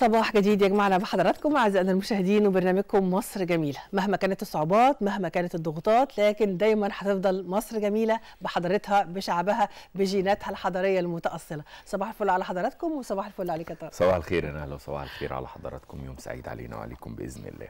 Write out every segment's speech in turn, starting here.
صباح جديد يجمعنا بحضراتكم اعزائنا المشاهدين وبرنامجكم مصر جميله مهما كانت الصعوبات مهما كانت الضغوطات لكن دايما هتفضل مصر جميله بحضرتها بشعبها بجيناتها الحضاريه المتاصله صباح الفل على حضراتكم وصباح الفل عليك يا طارق صباح الخير انا اهلا وصباح الخير على حضراتكم يوم سعيد علينا وعليكم باذن الله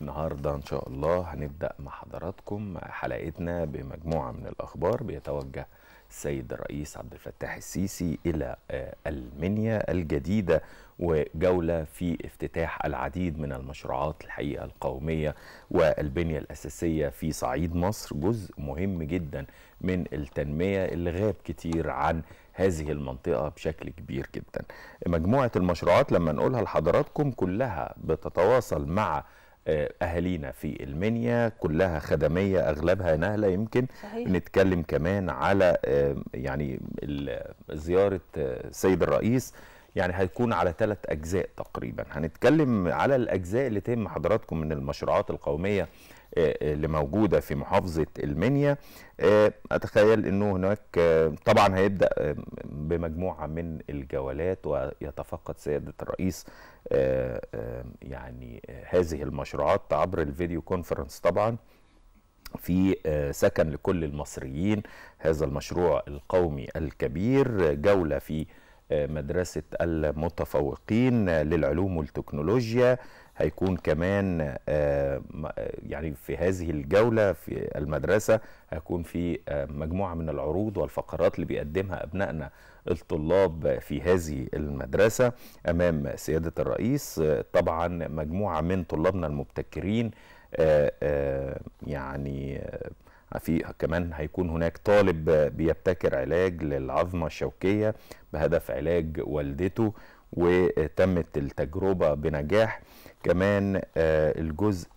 النهارده ان شاء الله هنبدا مع حضراتكم حلقتنا بمجموعه من الاخبار بيتوجه السيد الرئيس عبد الفتاح السيسي إلى آه، المنيا الجديدة وجولة في افتتاح العديد من المشروعات الحقيقة القومية والبنية الأساسية في صعيد مصر جزء مهم جدا من التنمية اللي غاب كتير عن هذه المنطقة بشكل كبير جدا مجموعة المشروعات لما نقولها لحضراتكم كلها بتتواصل مع آه، اهالينا في المنيا كلها خدميه اغلبها نهله يمكن صحيح. بنتكلم كمان على آه، يعني زياره آه، السيد الرئيس يعني هيكون على ثلاث اجزاء تقريبا هنتكلم على الاجزاء اللي تهم حضراتكم من المشروعات القوميه آه، آه، اللي موجوده في محافظه المنيا آه، اتخيل انه هناك طبعا هيبدا بمجموعه من الجولات ويتفقد سياده الرئيس يعني هذه المشروعات عبر الفيديو كونفرنس طبعا في سكن لكل المصريين هذا المشروع القومي الكبير جوله في مدرسه المتفوقين للعلوم والتكنولوجيا هيكون كمان آه، آه، يعني في هذه الجولة في المدرسة هيكون في آه، مجموعة من العروض والفقرات اللي بيقدمها أبنائنا الطلاب في هذه المدرسة أمام سيادة الرئيس طبعا مجموعة من طلابنا المبتكرين يعني في كمان هيكون هناك طالب بيبتكر علاج للعظمة الشوكية بهدف علاج والدته وتمت التجربه بنجاح كمان آه، الجزء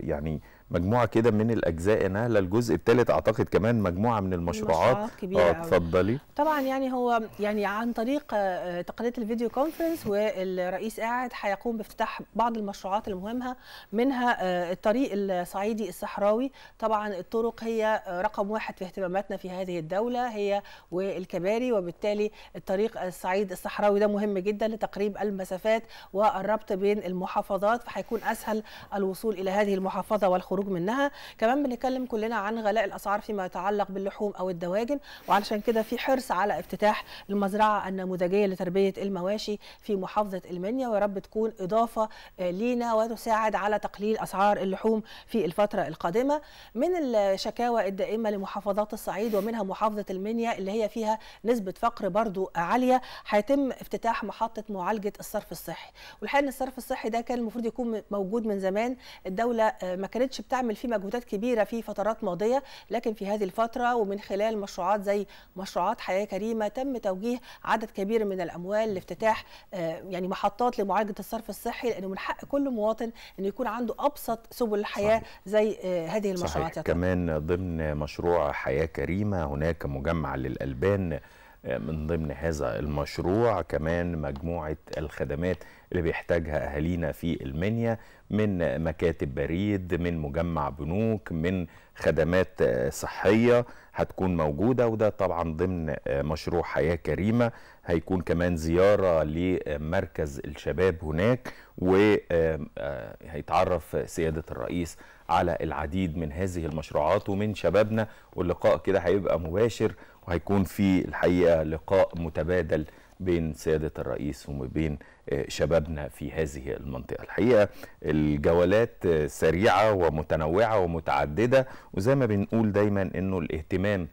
يعني مجموعه كده من الاجزاء نهله الجزء الثالث اعتقد كمان مجموعه من المشروعات كبيره اه اتفضلي طبعا يعني هو يعني عن طريق آه، تقنيه الفيديو كونفرنس والرئيس قاعد هيقوم بافتتاح بعض المشروعات المهمه منها آه، الطريق الصعيدي الصحراوي طبعا الطرق هي آه، رقم واحد في اهتماماتنا في هذه الدوله هي والكباري وبالتالي الطريق الصعيد الصحراوي ده مهم جدا لتقريب المسافات والربط بين المحافظات فهيكون اسهل الوصول الى هذه المحافظه والخروج الخروج منها كمان بنتكلم كلنا عن غلاء الاسعار فيما يتعلق باللحوم او الدواجن وعلشان كده في حرص على افتتاح المزرعه النموذجيه لتربيه المواشي في محافظه المنيا ويا رب تكون اضافه آه، لينا وتساعد على تقليل اسعار اللحوم في الفتره القادمه من الشكاوى الدائمه لمحافظات الصعيد ومنها محافظه المنيا اللي هي فيها نسبه فقر برضو عاليه هيتم افتتاح محطه معالجه الصرف الصحي والحقيقه الصرف الصحي ده كان المفروض يكون موجود من زمان الدوله آه، ما كانتش بتعمل فيه مجهودات كبيره في فترات ماضيه لكن في هذه الفتره ومن خلال مشروعات زي مشروعات حياه كريمه تم توجيه عدد كبير من الاموال لافتتاح آه، يعني محطات لمعالجه الصرف الصحي لانه من حق كل مواطن انه يكون عنده ابسط سبل الحياه صحيح. زي آه، هذه المشروعات صحيح. كمان ضمن مشروع حياه كريمه هناك مجمع للالبان من ضمن هذا المشروع كمان مجموعة الخدمات اللي بيحتاجها أهالينا في المنيا من مكاتب بريد من مجمع بنوك من خدمات صحية هتكون موجودة وده طبعا ضمن مشروع حياة كريمة هيكون كمان زيارة لمركز الشباب هناك وهيتعرف آه، سيادة الرئيس على العديد من هذه المشروعات ومن شبابنا واللقاء كده هيبقى مباشر وهيكون في الحقيقه لقاء متبادل بين سياده الرئيس وبين آه، شبابنا في هذه المنطقه الحقيقه الجولات آه، سريعه ومتنوعه ومتعدده وزي ما بنقول دايما انه الاهتمام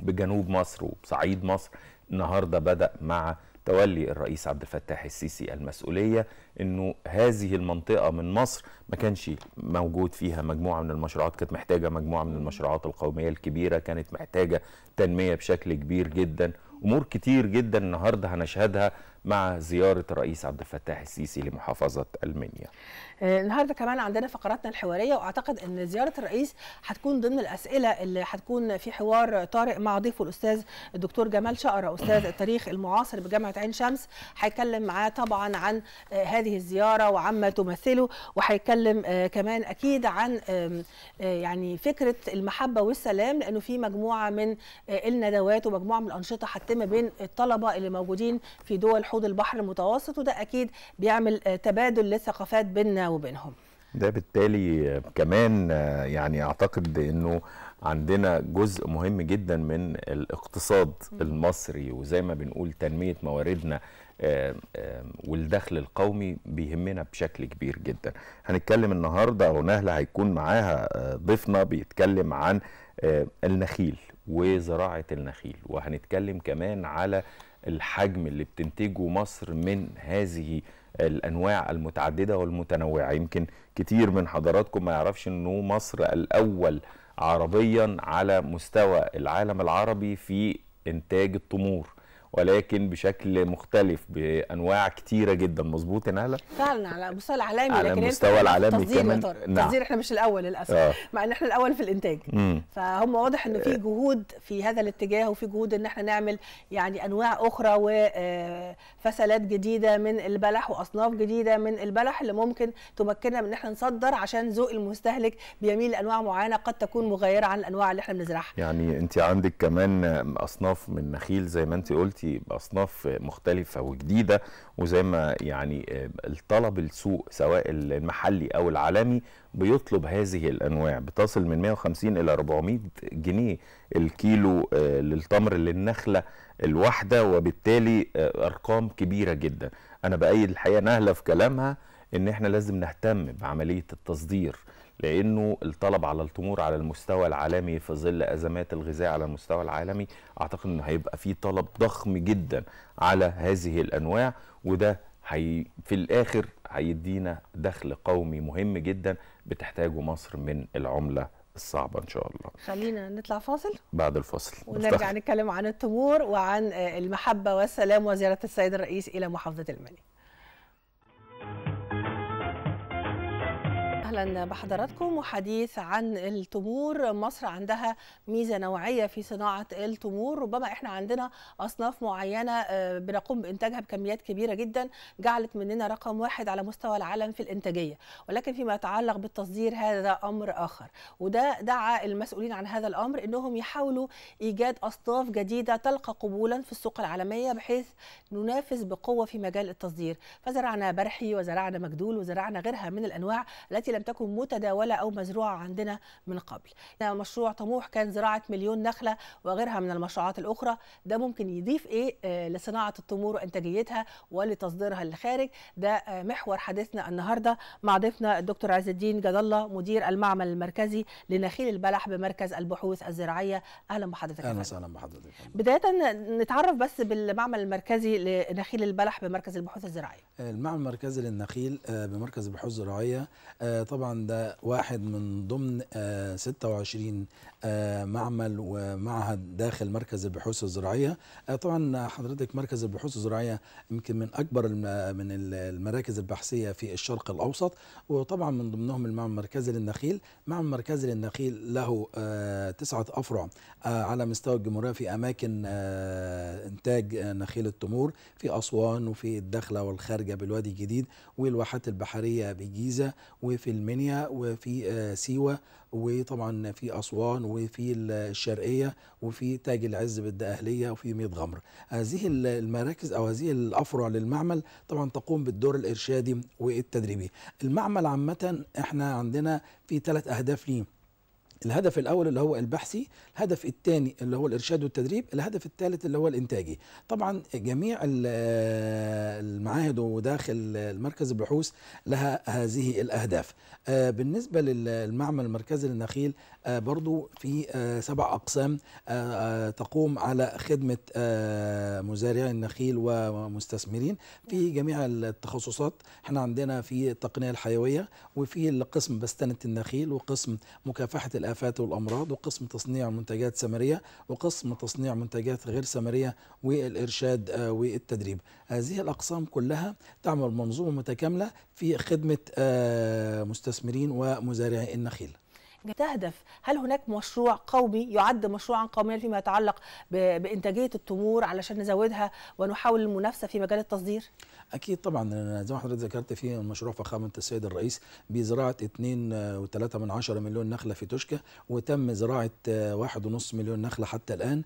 بجنوب مصر وبصعيد مصر النهارده بدا مع تولي الرئيس عبد الفتاح السيسي المسؤولية أنه هذه المنطقة من مصر ما كانش موجود فيها مجموعة من المشروعات كانت محتاجة مجموعة من المشروعات القومية الكبيرة كانت محتاجة تنمية بشكل كبير جدا أمور كتير جدا النهاردة هنشهدها مع زيارة الرئيس عبد الفتاح السيسي لمحافظة المنيا آه، النهارده كمان عندنا فقراتنا الحواريه واعتقد ان زياره الرئيس هتكون ضمن الاسئله اللي هتكون في حوار طارق مع ضيفه الاستاذ الدكتور جمال شقره استاذ التاريخ المعاصر بجامعه عين شمس هيتكلم معاه طبعا عن آه، هذه الزياره وعما تمثله وهيتكلم آه، كمان اكيد عن يعني فكره المحبه والسلام لانه في مجموعه من الندوات ومجموعه من الانشطه هتتم بين الطلبه اللي موجودين في دول حول وفود البحر المتوسط وده اكيد بيعمل آه، تبادل للثقافات بيننا وبينهم ده بالتالي آه، كمان آه، يعني اعتقد انه عندنا جزء مهم جدا من الاقتصاد المصري وزي ما بنقول تنميه مواردنا والدخل القومي بيهمنا بشكل كبير جدا هنتكلم النهارده ونهله هيكون معاها ضيفنا بيتكلم عن النخيل وزراعه النخيل وهنتكلم كمان على الحجم اللي بتنتجه مصر من هذه الانواع المتعدده والمتنوعه يمكن كتير من حضراتكم ما يعرفش انه مصر الاول عربيا على مستوى العالم العربي في انتاج التمور ولكن بشكل مختلف بانواع كتيره جدا مظبوط يا نهله فعلا على مستوى العالمي على لكن المستوى العالمي كمان نعم. تصدير احنا مش الاول للاسف آه. مع ان احنا الاول في الانتاج مم. فهم واضح ان في آه. جهود في هذا الاتجاه وفي جهود ان احنا نعمل يعني انواع اخرى وفسلات آه، جديده من البلح واصناف جديده من البلح اللي ممكن تمكننا من ان احنا نصدر عشان ذوق المستهلك بيميل لانواع معينه قد تكون مغايره عن الانواع اللي احنا بنزرعها يعني انت عندك كمان اصناف من نخيل زي ما انت قلتي دلوقتي باصناف مختلفه وجديده وزي ما يعني آه، الطلب السوق سواء المحلي او العالمي بيطلب هذه الانواع بتصل من 150 الى 400 جنيه الكيلو آه، للتمر للنخله الواحده وبالتالي آه، ارقام كبيره جدا انا بايد الحقيقه نهله في كلامها ان احنا لازم نهتم بعمليه التصدير لانه الطلب على التمور على المستوى العالمي في ظل ازمات الغذاء على المستوى العالمي اعتقد انه هيبقى في طلب ضخم جدا على هذه الانواع وده هي في الاخر هيدينا دخل قومي مهم جدا بتحتاجه مصر من العمله الصعبة إن شاء الله خلينا نطلع فاصل بعد الفاصل ونرجع نتكلم عن التمور وعن المحبة والسلام وزيارة السيد الرئيس إلى محافظة الملك اهلا بحضراتكم وحديث عن التمور مصر عندها ميزه نوعيه في صناعه التمور ربما احنا عندنا اصناف معينه آه، بنقوم بانتاجها بكميات كبيره جدا جعلت مننا رقم واحد على مستوى العالم في الانتاجيه ولكن فيما يتعلق بالتصدير هذا امر اخر وده دعا المسؤولين عن هذا الامر انهم يحاولوا ايجاد اصناف جديده تلقى قبولا في السوق العالميه بحيث ننافس بقوه في مجال التصدير فزرعنا برحي وزرعنا مجدول وزرعنا غيرها من الانواع التي لم تكن متداولة أو مزروعة عندنا من قبل يعني مشروع طموح كان زراعة مليون نخلة وغيرها من المشروعات الأخرى ده ممكن يضيف إيه آه، لصناعة التمور وإنتاجيتها ولتصديرها للخارج ده آه، محور حديثنا النهاردة مع ضيفنا الدكتور عز الدين جد الله مدير المعمل المركزي لنخيل البلح بمركز البحوث الزراعية أهلا بحضرتك أهلا وسهلا بحضرتك بداية نتعرف بس بالمعمل المركزي لنخيل البلح بمركز البحوث الزراعية المعمل المركزي للنخيل آه، بمركز البحوث الزراعية طبعا ده واحد من ضمن 26 آه، آه، معمل ومعهد داخل مركز البحوث الزراعيه آه، طبعا حضرتك مركز البحوث الزراعيه يمكن من اكبر من المراكز البحثيه في الشرق الاوسط وطبعا من ضمنهم المعمل المركزي للنخيل معمل مركزي للنخيل له تسعه افرع على مستوى الجمهوريه في اماكن انتاج نخيل التمور في اسوان وفي الدخله والخارجه بالوادي الجديد والواحات البحريه بالجيزه وفي المنيا وفي آه، سيوة وطبعا في أسوان وفي الشرقية وفي تاج العز بالدقهلية وفي ميت غمر هذه المراكز أو هذه الأفرع للمعمل طبعا تقوم بالدور الإرشادي والتدريبي المعمل عامة احنا عندنا في ثلاث أهداف ليه الهدف الاول اللي هو البحثي الهدف الثاني اللي هو الارشاد والتدريب الهدف الثالث اللي هو الانتاجي طبعا جميع آه، المعاهد وداخل المركز البحوث لها هذه الاهداف آه، بالنسبه للمعمل المركزي للنخيل آه، برضو في سبع اقسام تقوم على خدمه مزارعي النخيل ومستثمرين في نعم. جميع التخصصات احنا عندنا في التقنيه الحيويه وفي القسم بستنه النخيل وقسم مكافحه الآفات والأمراض وقسم تصنيع منتجات سمريه وقسم تصنيع منتجات غير سمريه والإرشاد آه، والتدريب هذه الأقسام كلها تعمل منظومة متكاملة في خدمة آه، مستثمرين ومزارعي النخيل تهدف هل هناك مشروع قومي يعد مشروعا قوميا فيما يتعلق بإنتاجية التمور علشان نزودها ونحاول المنافسة في مجال التصدير؟ اكيد طبعا زي ما حضرتك ذكرت في مشروع فخامه السيد الرئيس بزراعه 2.3 من مليون نخله في توشكا وتم زراعه 1.5 مليون نخله حتى الان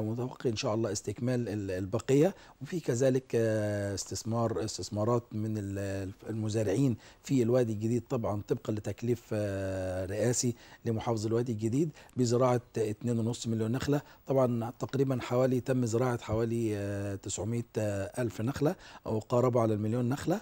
متوقع آه، ان شاء الله استكمال البقيه وفي كذلك آه، استثمار استثمارات من المزارعين في الوادي الجديد طبعا طبقا لتكليف آه، رئاسي لمحافظ الوادي الجديد بزراعه 2.5 مليون نخله طبعا تقريبا حوالي تم زراعه حوالي 900 الف نخله أو يقاربوا على المليون نخله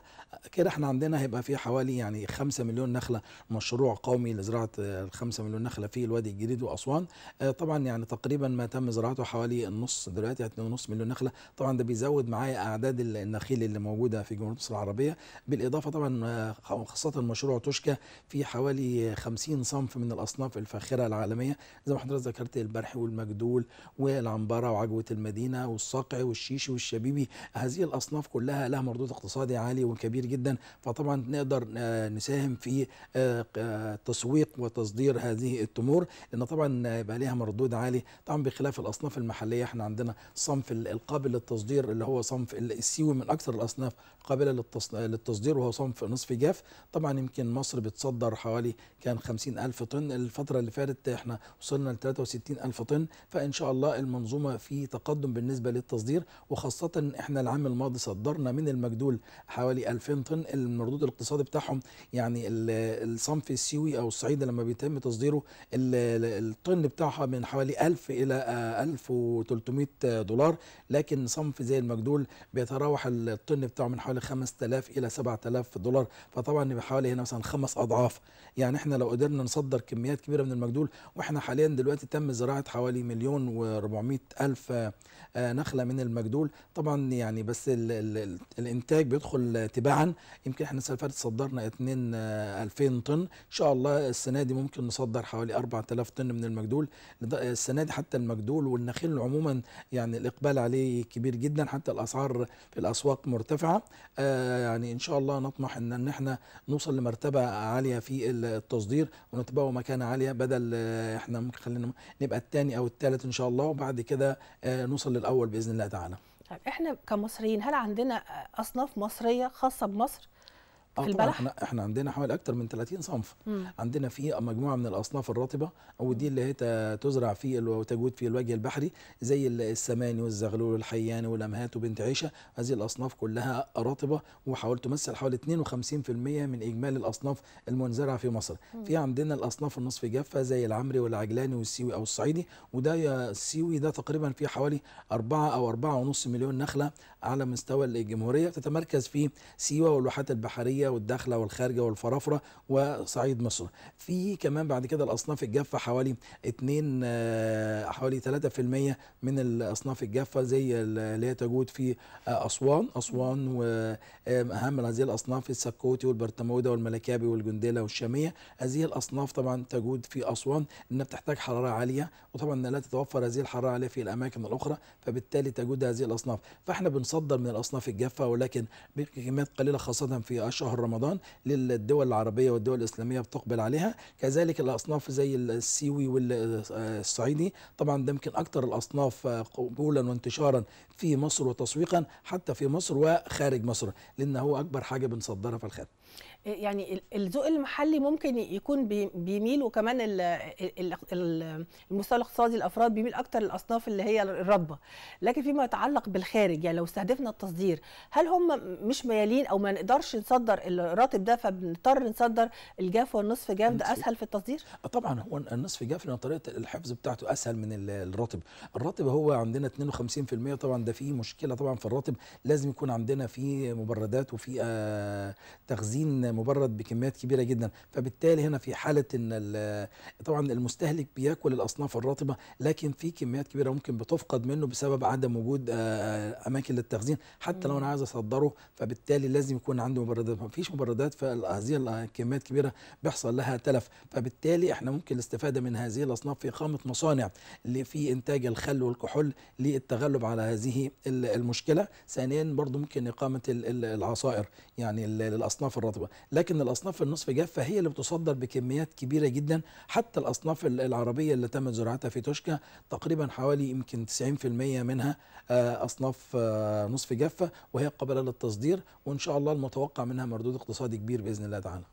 كده احنا عندنا هيبقى في حوالي يعني 5 مليون نخله مشروع قومي لزراعه ال 5 مليون نخله في الوادي الجديد واسوان آه، طبعا يعني تقريبا ما تم زراعته حوالي النص دلوقتي نص مليون نخله طبعا ده بيزود معايا اعداد النخيل اللي موجوده في جمهوريه مصر العربيه بالاضافه طبعا آه، خاصه مشروع توشكا في حوالي 50 صنف من الاصناف الفاخره العالميه زي ما حضرتك ذكرت البرحي والمجدول والعنبره وعجوه المدينه والصقع والشيشي والشبيبي هذه الاصناف كلها لها مردود اقتصادي عالي وكبير جدا فطبعا نقدر آه، نساهم في آه، تسويق وتصدير هذه التمور لان طبعا آه، يبقى لها مردود عالي طبعا بخلاف الاصناف المحليه احنا عندنا صنف القابل للتصدير اللي هو صنف السيوي من اكثر الاصناف قابله للتصدير وهو صنف نصف جاف طبعا يمكن مصر بتصدر حوالي كان 50 ألف طن الفترة اللي فاتت احنا وصلنا ل 63 ألف طن فإن شاء الله المنظومة في تقدم بالنسبة للتصدير وخاصة احنا العام الماضي صدرنا من من المجدول حوالي 2000 طن المردود الاقتصادي بتاعهم يعني الصنف السيوي او الصعيدي لما بيتم تصديره الطن بتاعها من حوالي 1000 الى 1300 دولار لكن صنف زي المجدول بيتراوح الطن بتاعه من حوالي 5000 الى 7000 دولار فطبعا بحوالي هنا مثلا خمس اضعاف يعني احنا لو قدرنا نصدر كميات كبيره من المجدول واحنا حاليا دلوقتي تم زراعه حوالي مليون و400 الف آه، نخله من المجدول طبعا يعني بس الانتاج بيدخل تباعا يمكن احنا السنه اللي فاتت صدرنا 2 2000 آه، طن ان شاء الله السنه دي ممكن نصدر حوالي 4000 طن من المجدول السنه دي حتى المجدول والنخيل عموما يعني الاقبال عليه كبير جدا حتى الاسعار في الاسواق مرتفعه آه، يعني ان شاء الله نطمح ان ان احنا نوصل لمرتبه عاليه في التصدير ونتبقى مكانه عاليه بدل آه، احنا ممكن خلينا نبقى الثاني او الثالث ان شاء الله وبعد كده نوصل للاول باذن الله تعالى طيب احنا كمصريين هل عندنا اصناف مصريه خاصه بمصر آه في البلح؟ احنا احنا عندنا حوالي اكثر من 30 صنف مم. عندنا في مجموعه من الاصناف الرطبه او دي اللي هي تزرع في وتجود في الوجه البحري زي السماني والزغلول والحيان والامهات وبنت عيشه هذه الاصناف كلها رطبه وحاول تمثل حوالي 52% من اجمالي الاصناف المنزرعه في مصر مم. في عندنا الاصناف النصف جافه زي العمري والعجلاني والسيوي او الصعيدي وده السيوي ده تقريبا في حوالي 4 او 4.5 مليون نخله على مستوى الجمهوريه تتمركز في سيوه والواحات البحريه الخارجيه والداخله والخارجه والفرافره وصعيد مصر في كمان بعد كده الاصناف الجافه حوالي 2 آه، حوالي 3% من الاصناف الجافه زي اللي هي تجود في آه، اسوان اسوان واهم آه، هذه الاصناف السكوتي والبرتموده والملكابي والجنديله والشاميه هذه الاصناف طبعا تجود في اسوان انها بتحتاج حراره عاليه وطبعا لا تتوفر هذه الحراره العاليه في الاماكن الاخرى فبالتالي تجود هذه الاصناف فاحنا بنصدر من الاصناف الجافه ولكن بكميات قليله خاصه في اشهر شهر رمضان للدول العربية والدول الإسلامية بتقبل عليها كذلك الأصناف زي السيوي والصعيدي طبعا ده يمكن أكثر الأصناف قبولا وانتشارا في مصر وتسويقا حتى في مصر وخارج مصر لأن هو أكبر حاجة بنصدرها في الخارج يعني الذوق المحلي ممكن يكون بيميل وكمان المستوى الاقتصادي الافراد بيميل اكتر للاصناف اللي هي الرطبه لكن فيما يتعلق بالخارج يعني لو استهدفنا التصدير هل هم مش ميالين او ما نقدرش نصدر الراتب ده فبنضطر نصدر الجاف والنصف جاف ده اسهل في التصدير طبعا هو النصف جاف لان طريقه الحفظ بتاعته اسهل من الراتب الراتب هو عندنا 52% طبعا ده فيه مشكله طبعا في الراتب لازم يكون عندنا فيه مبردات وفي آه، تخزين بنزين مبرد بكميات كبيره جدا فبالتالي هنا في حاله ان طبعا المستهلك بياكل الاصناف الرطبه لكن في كميات كبيره ممكن بتفقد منه بسبب عدم وجود آه، آه، اماكن للتخزين حتى لو انا عايز اصدره فبالتالي لازم يكون عنده مبردات فيش مبردات فهذه الكميات كبيره بيحصل لها تلف فبالتالي احنا ممكن الاستفاده من هذه الاصناف في خامه مصانع اللي في انتاج الخل والكحول للتغلب على هذه المشكله ثانيا برضو ممكن اقامه العصائر يعني للاصناف الرطبه الرطبه لكن الاصناف النصف جافه هي اللي بتصدر بكميات كبيره جدا حتى الاصناف العربيه اللي تمت زراعتها في توشكا تقريبا حوالي يمكن 90% منها آه، اصناف آه، نصف جافه وهي قابله للتصدير وان شاء الله المتوقع منها مردود اقتصادي كبير باذن الله تعالى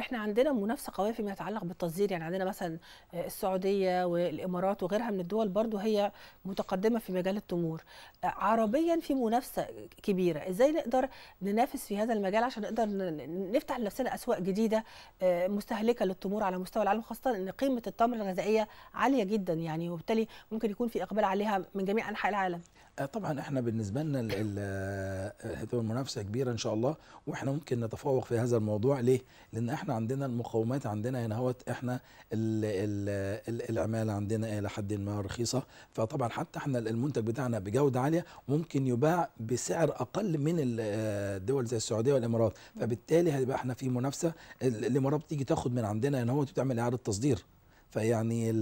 احنا عندنا منافسه قويه فيما يتعلق بالتصدير يعني عندنا مثلا آه، السعوديه والامارات وغيرها من الدول برضو هي متقدمه في مجال التمور آه، عربيا في منافسه كبيره ازاي نقدر ننافس في هذا المجال عشان نقدر نفتح لنفسنا اسواق جديده آه، مستهلكه للتمور على مستوى العالم خاصه ان قيمه التمر الغذائيه عاليه جدا يعني وبالتالي ممكن يكون في اقبال عليها من جميع انحاء العالم آه، طبعا احنا بالنسبه لنا آه، هتبقى المنافسه كبيره ان شاء الله واحنا ممكن نتفوق في هذا الموضوع ليه؟ لان احنا عندنا المقومات عندنا هنا هوت احنا الـ الـ العماله عندنا الى حد ما رخيصه فطبعا حتى احنا المنتج بتاعنا بجوده عاليه ممكن يباع بسعر اقل من الدول آه، زي السعوديه والامارات فبالتالي هيبقى احنا في منافسه الامارات بتيجي تاخد من عندنا هنا هوت وتعمل اعاده تصدير فيعني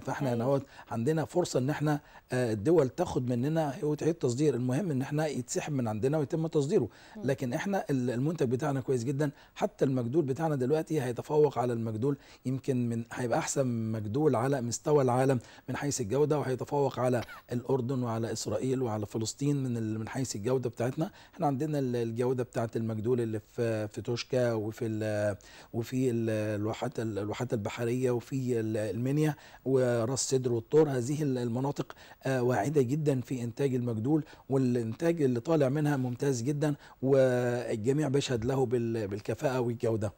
فاحنا أيوة. نهوت عندنا فرصه ان احنا آه، الدول تاخد مننا وتعيد تصدير المهم ان احنا يتسحب من عندنا ويتم تصديره لكن احنا المنتج بتاعنا كويس جدا حتى المجدول بتاعنا دلوقتي هيتفوق على المجدول يمكن من هيبقى احسن مجدول على مستوى العالم من حيث الجوده وهيتفوق على الاردن وعلى اسرائيل وعلى فلسطين من من حيث الجوده بتاعتنا احنا عندنا الجوده بتاعه المجدول اللي في في توشكا وفي وفي الواحات الواحات البحريه وفي المنيا وراس سدر والطور هذه المناطق آه، واعده جدا في انتاج المجدول والانتاج اللي طالع منها ممتاز جدا والجميع بيشهد له بالكفاءه والجوده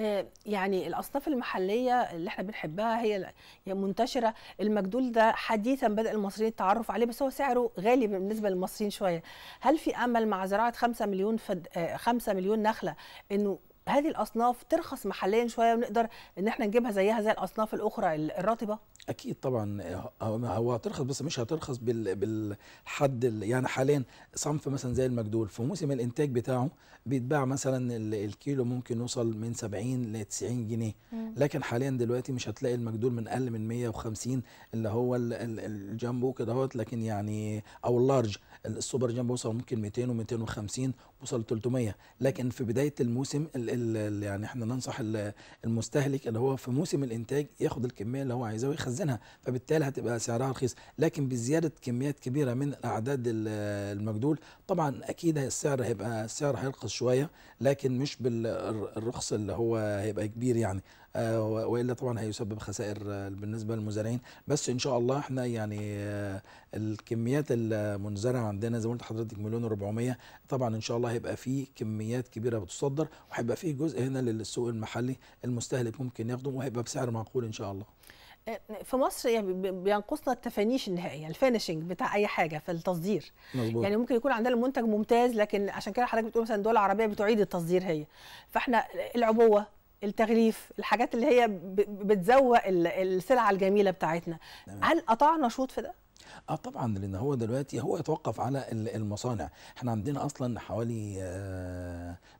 آه، يعني الاصناف المحليه اللي احنا بنحبها هي منتشره المجدول ده حديثا بدا المصريين التعرف عليه بس هو سعره غالي بالنسبه للمصريين شويه هل في امل مع زراعه 5 مليون فد 5 آه، مليون نخله انه هذه الاصناف ترخص محليا شويه ونقدر ان احنا نجيبها زيها زي الاصناف الاخرى الرطبه اكيد طبعا هو هترخص بس مش هترخص بالحد يعني حاليا صنف مثلا زي المجدول في موسم الانتاج بتاعه بيتباع مثلا الكيلو ممكن يوصل من 70 ل 90 جنيه لكن حاليا دلوقتي مش هتلاقي المجدول من اقل من 150 اللي هو الجامبو كده لكن يعني او اللارج السوبر جامبو وصل ممكن 200 و250 وصل 300 لكن في بدايه الموسم الـ الـ يعني احنا ننصح المستهلك اللي هو في موسم الانتاج ياخد الكميه اللي هو عايزها ويخزنها فبالتالي هتبقى سعرها رخيص لكن بزياده كميات كبيره من اعداد المجدول طبعا اكيد السعر هيبقى السعر هيرخص شويه لكن مش بالرخص اللي هو هيبقى كبير يعني آه، والا طبعا هيسبب خسائر آه، بالنسبه للمزارعين بس ان شاء الله احنا يعني آه، الكميات المنزرعه عندنا زي ما قلت حضرتك مليون و400 طبعا ان شاء الله هيبقى في كميات كبيره بتصدر وهيبقى في جزء هنا للسوق المحلي المستهلك ممكن ياخده وهيبقى بسعر معقول ان شاء الله في مصر يعني بينقصنا التفانيش النهائيه يعني الفينشنج بتاع اي حاجه في التصدير مزبوط. يعني ممكن يكون عندنا المنتج ممتاز لكن عشان كده حضرتك بتقول مثلا الدول العربيه بتعيد التصدير هي فاحنا العبوه التغليف الحاجات اللي هي بتزوق السلعه الجميله بتاعتنا هل قطعنا شوط في ده اه طبعا لان هو دلوقتي هو يتوقف على المصانع احنا عندنا اصلا حوالي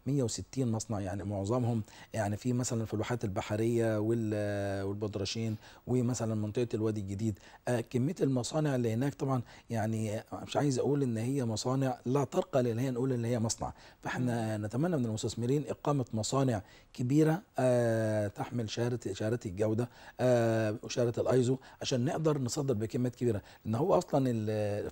160 آه، مصنع يعني معظمهم يعني في مثلا في الواحات البحريه والبدرشين ومثلا منطقه الوادي الجديد آه، كميه المصانع اللي هناك طبعا يعني آه، مش عايز اقول ان هي مصانع لا ترقى لان هي نقول ان هي مصنع فاحنا نتمنى من المستثمرين اقامه مصانع كبيره تحمل شهاده شهاده الجوده وشهاده الايزو عشان نقدر نصدر بكميات كبيره لان هو اصلا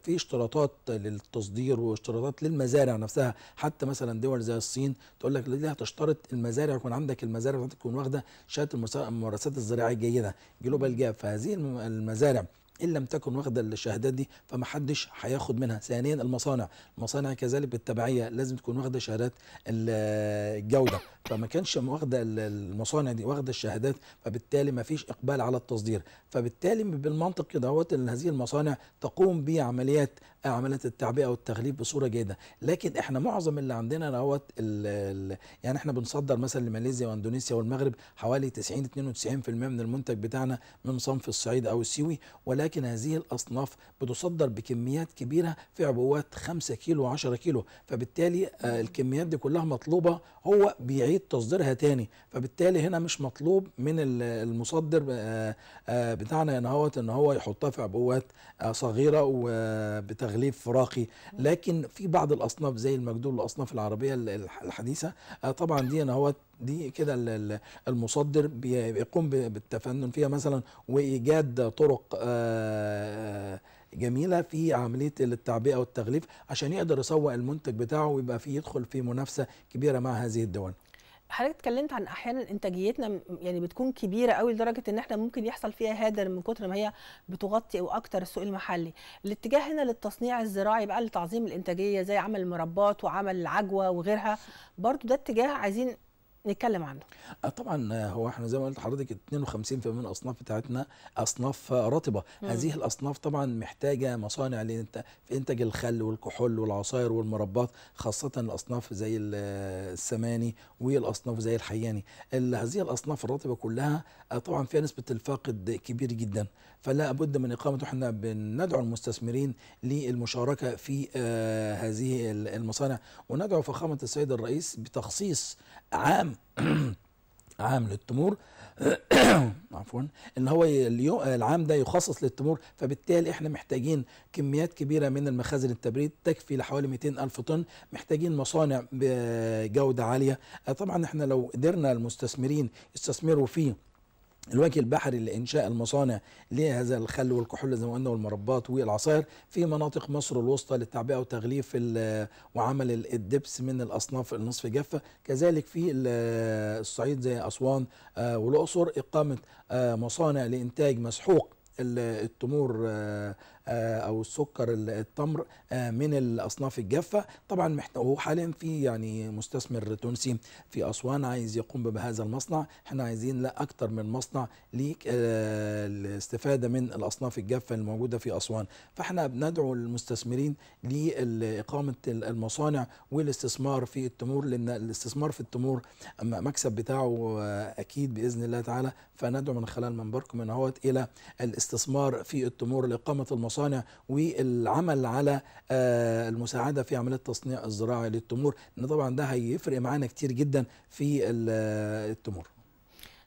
في اشتراطات للتصدير واشتراطات للمزارع نفسها حتى مثلا دول زي الصين تقول لك ليه هتشترط المزارع يكون عندك المزارع تكون واخده شهاده الممارسات الزراعيه الجيده جلوبال جاب فهذه المزارع ان لم تكن واخده الشهادات دي فمحدش هياخد منها ثانيا المصانع المصانع كذلك بالتبعيه لازم تكون واخده شهادات الجوده فما كانش واخده المصانع دي واخده الشهادات فبالتالي ما فيش اقبال على التصدير فبالتالي بالمنطق كده دوت ان هذه المصانع تقوم بعمليات عمليات التعبئه والتغليف بصوره جيده لكن احنا معظم اللي عندنا دوت يعني احنا بنصدر مثلا لماليزيا واندونيسيا والمغرب حوالي 90 92% من المنتج بتاعنا من صنف الصعيد او السيوي ولكن ولكن هذه الأصناف بتصدر بكميات كبيرة في عبوات 5 كيلو 10 كيلو فبالتالي آه، الكميات دي كلها مطلوبة هو بيعيد تصديرها تاني فبالتالي هنا مش مطلوب من المصدر آه، آه، بتاعنا ان هو ان هو يحطها في عبوات صغيره وبتغليف راقي لكن في بعض الاصناف زي المجدول والاصناف العربيه الحديثه طبعا دي ان هو دي كده المصدر بيقوم بالتفنن فيها مثلا وايجاد طرق آه، جميله في عمليه التعبئه والتغليف عشان يقدر يسوق المنتج بتاعه ويبقى فيه يدخل في منافسه كبيره مع هذه الدول حضرتك اتكلمت عن احيانا انتاجيتنا يعني بتكون كبيره قوي لدرجه ان احنا ممكن يحصل فيها هدر من كتر ما هي بتغطي او اكتر السوق المحلي الاتجاه هنا للتصنيع الزراعي بقى لتعظيم الانتاجيه زي عمل المربات وعمل العجوه وغيرها برضو ده اتجاه عايزين نتكلم عنه آه، طبعا آه، هو احنا زي ما قلت لحضرتك 52% من الاصناف بتاعتنا اصناف رطبه مم. هذه الاصناف طبعا محتاجه مصانع لانت في انتاج الخل والكحول والعصاير والمربات خاصه الاصناف زي آه، السماني والاصناف زي الحياني هذه الاصناف الرطبه كلها طبعا فيها نسبه الفاقد كبير جدا فلا بد من اقامه احنا بندعو المستثمرين للمشاركه في هذه المصانع وندعو فخامه السيد الرئيس بتخصيص عام عام للتمور عفوا ان هو اليوم العام ده يخصص للتمور فبالتالي احنا محتاجين كميات كبيره من المخازن التبريد تكفي لحوالي 200 الف طن محتاجين مصانع بجوده عاليه طبعا احنا لو قدرنا المستثمرين يستثمروا فيه الوجه البحري لإنشاء المصانع لهذا الخل والكحول زي ما قلنا والمربات والعصائر في مناطق مصر الوسطى للتعبئة وتغليف وعمل الدبس من الأصناف النصف جافة كذلك في الصعيد زي أسوان آه، والأقصر إقامة آه، مصانع لإنتاج مسحوق التمور آه، آه، او السكر التمر آه، من الاصناف الجافه طبعا هو حاليا في يعني مستثمر تونسي في اسوان عايز يقوم بهذا المصنع احنا عايزين لا اكتر من مصنع للاستفاده آه، من الاصناف الجافه الموجوده في اسوان فاحنا بندعو المستثمرين لاقامه المصانع والاستثمار في التمور لان الاستثمار في التمور مكسب بتاعه اكيد باذن الله تعالى فندعو من خلال منبركم من هوت الى الاستثمار في التمور لاقامه المصانع المصانع والعمل على آه، المساعده في عمليه التصنيع الزراعي للتمور لان طبعا ده هيفرق معانا كتير جدا في آه، التمور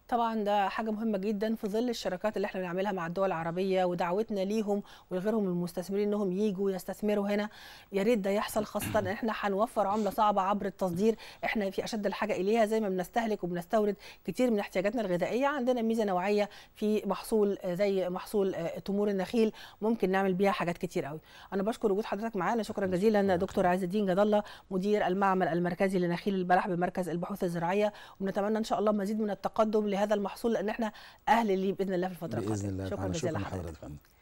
طبعا ده حاجه مهمه جدا في ظل الشراكات اللي احنا بنعملها مع الدول العربيه ودعوتنا ليهم ولغيرهم المستثمرين انهم يجوا يستثمروا هنا يا ريت ده يحصل خاصه ان احنا هنوفر عمله صعبه عبر التصدير احنا في اشد الحاجه اليها زي ما بنستهلك وبنستورد كتير من احتياجاتنا الغذائيه عندنا ميزه نوعيه في محصول زي محصول آه، تمور النخيل ممكن نعمل بيها حاجات كتير قوي انا بشكر وجود حضرتك معانا شكرا جزيلا دكتور عز الدين جد الله مدير المعمل المركزي لنخيل البلح بمركز البحوث الزراعيه وبنتمنى ان شاء الله مزيد من التقدم بهذا المحصول لان احنا اهل ليه باذن الله في الفتره القادمه شكرا جزيلا لحضرتك